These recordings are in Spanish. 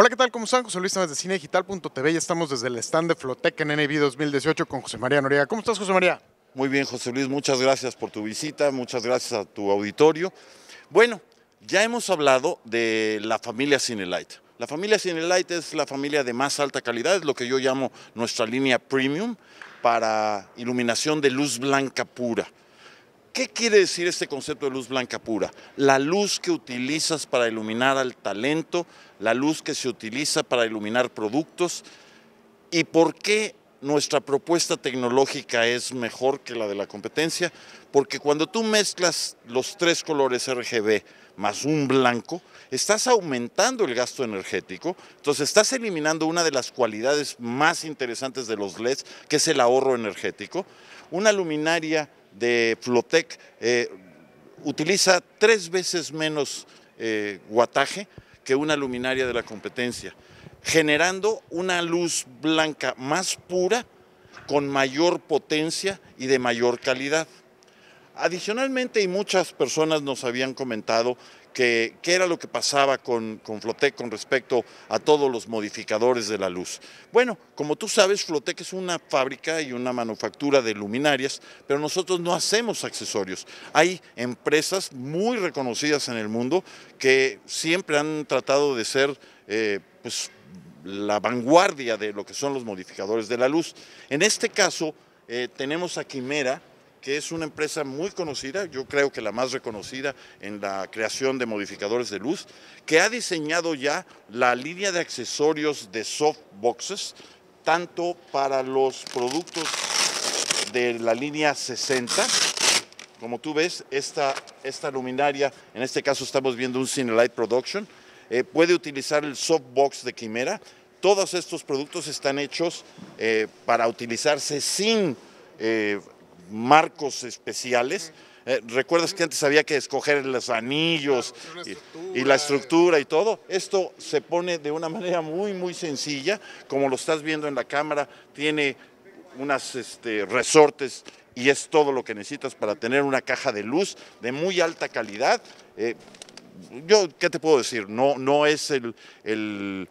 Hola, ¿qué tal? ¿Cómo están? José Luis estamos de cinedigital.tv. y estamos desde el stand de Flotec en NB 2018 con José María Noriega. ¿Cómo estás, José María? Muy bien, José Luis. Muchas gracias por tu visita, muchas gracias a tu auditorio. Bueno, ya hemos hablado de la familia Cinelight. La familia Cinelight es la familia de más alta calidad, es lo que yo llamo nuestra línea premium para iluminación de luz blanca pura. ¿Qué quiere decir este concepto de luz blanca pura? La luz que utilizas para iluminar al talento, la luz que se utiliza para iluminar productos. ¿Y por qué nuestra propuesta tecnológica es mejor que la de la competencia? Porque cuando tú mezclas los tres colores RGB más un blanco, estás aumentando el gasto energético, entonces estás eliminando una de las cualidades más interesantes de los LEDs, que es el ahorro energético. Una luminaria de Flotec eh, utiliza tres veces menos eh, guataje que una luminaria de la competencia, generando una luz blanca más pura, con mayor potencia y de mayor calidad. Adicionalmente, y muchas personas nos habían comentado qué era lo que pasaba con, con Flotec con respecto a todos los modificadores de la luz. Bueno, como tú sabes, Flotec es una fábrica y una manufactura de luminarias, pero nosotros no hacemos accesorios. Hay empresas muy reconocidas en el mundo que siempre han tratado de ser eh, pues, la vanguardia de lo que son los modificadores de la luz. En este caso, eh, tenemos a Quimera, que es una empresa muy conocida, yo creo que la más reconocida en la creación de modificadores de luz, que ha diseñado ya la línea de accesorios de softboxes, tanto para los productos de la línea 60, como tú ves, esta, esta luminaria, en este caso estamos viendo un Cinelight Production, eh, puede utilizar el softbox de Quimera. Todos estos productos están hechos eh, para utilizarse sin... Eh, marcos especiales. Eh, ¿Recuerdas que antes había que escoger los anillos pues, y, la estructura y todo? Esto se pone de una manera muy, muy sencilla. Como lo estás viendo en la cámara, tiene unas este, resortes y es todo lo que necesitas para tener una caja de luz de muy alta calidad. Eh, yo, ¿qué te puedo decir? No, no es el, el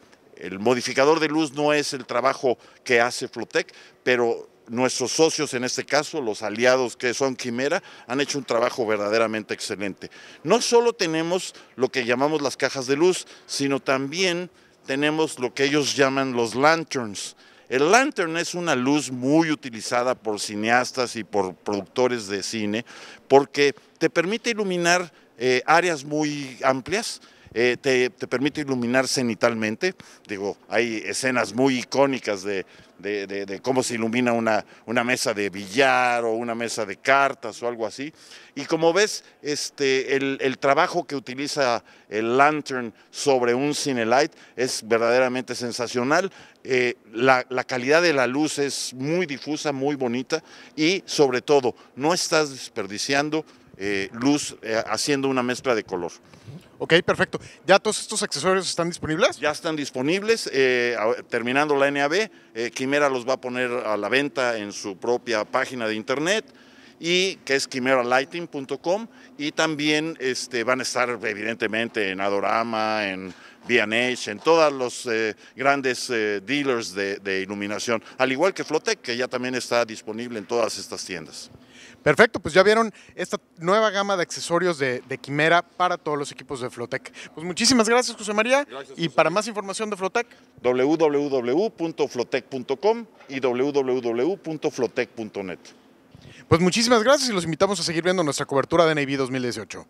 modificador de luz, no es el trabajo que hace Flotec, pero nuestros socios, en este caso, los aliados que son Quimera, han hecho un trabajo verdaderamente excelente. No solo tenemos lo que llamamos las cajas de luz, sino también tenemos lo que ellos llaman los lanterns. El lantern es una luz muy utilizada por cineastas y por productores de cine porque te permite iluminar eh, áreas muy amplias, eh, te, te, permite iluminar cenitalmente. Digo, hay escenas muy icónicas de, de, cómo se ilumina una, una, mesa de billar o una mesa de cartas o algo así. Y como ves, este, el, trabajo que utiliza el Lantern sobre un cine light es verdaderamente sensacional. Eh, la, calidad de la luz es muy difusa, muy bonita y sobre todo no estás desperdiciando eh, luz eh, haciendo una mezcla de color. Ok, perfecto. ¿Ya todos estos accesorios están disponibles? Ya están disponibles. Eh, terminando la NAB, eh, Quimera los va a poner a la venta en su propia página de internet y que es quimeralighting.com y también este, van a estar evidentemente en Adorama, en B&H, en todos los eh, grandes dealers de, de, iluminación, al igual que Flotec, que ya también está disponible en todas estas tiendas. Perfecto, pues ya vieron esta nueva gama de accesorios de, Quimera para todos los equipos de Flotec. Pues muchísimas gracias, José María. y para más información de Flotec, www.flotec.com y www.flotec.net. Pues muchísimas gracias y los invitamos a seguir viendo nuestra cobertura de Navy 2018.